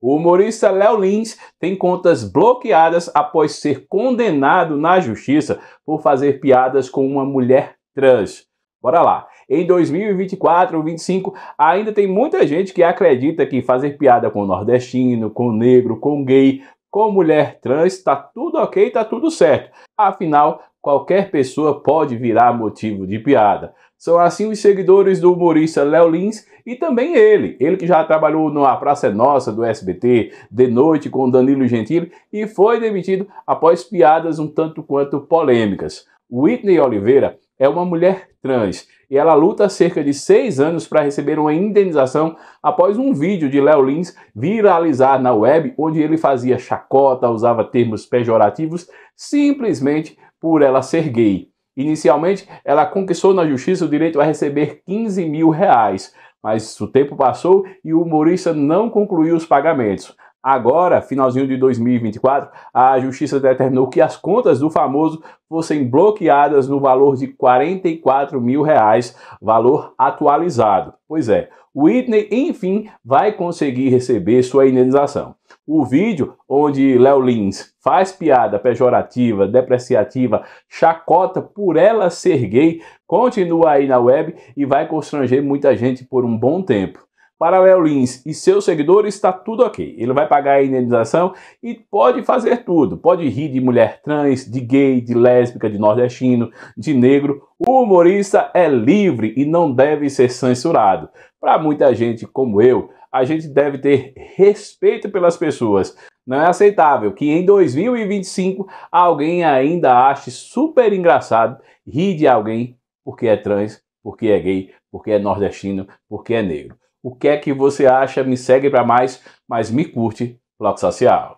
O humorista Léo Lins tem contas bloqueadas após ser condenado na justiça por fazer piadas com uma mulher trans. Bora lá. Em 2024 ou 25, ainda tem muita gente que acredita que fazer piada com nordestino, com negro, com gay, com mulher trans, tá tudo ok, tá tudo certo. Afinal, qualquer pessoa pode virar motivo de piada. São assim os seguidores do humorista Léo Lins e também ele, ele que já trabalhou no A Praça é Nossa do SBT, de noite com Danilo Gentili e foi demitido após piadas um tanto quanto polêmicas. Whitney Oliveira é uma mulher trans e ela luta há cerca de seis anos para receber uma indenização após um vídeo de Léo Lins viralizar na web, onde ele fazia chacota, usava termos pejorativos, simplesmente por ela ser gay. Inicialmente, ela conquistou na justiça o direito a receber 15 mil reais, mas o tempo passou e o humorista não concluiu os pagamentos. Agora, finalzinho de 2024, a justiça determinou que as contas do famoso fossem bloqueadas no valor de 44 mil reais, valor atualizado. Pois é, Whitney, enfim, vai conseguir receber sua indenização. O vídeo onde Léo Lins faz piada pejorativa, depreciativa, chacota por ela ser gay, continua aí na web e vai constranger muita gente por um bom tempo para Lins e seus seguidores está tudo ok. Ele vai pagar a indenização e pode fazer tudo. Pode rir de mulher trans, de gay, de lésbica, de nordestino, de negro. O humorista é livre e não deve ser censurado. Para muita gente como eu, a gente deve ter respeito pelas pessoas. Não é aceitável que em 2025 alguém ainda ache super engraçado rir de alguém porque é trans, porque é gay, porque é nordestino, porque é negro. O que é que você acha? Me segue para mais, mas me curte, Bloco Social.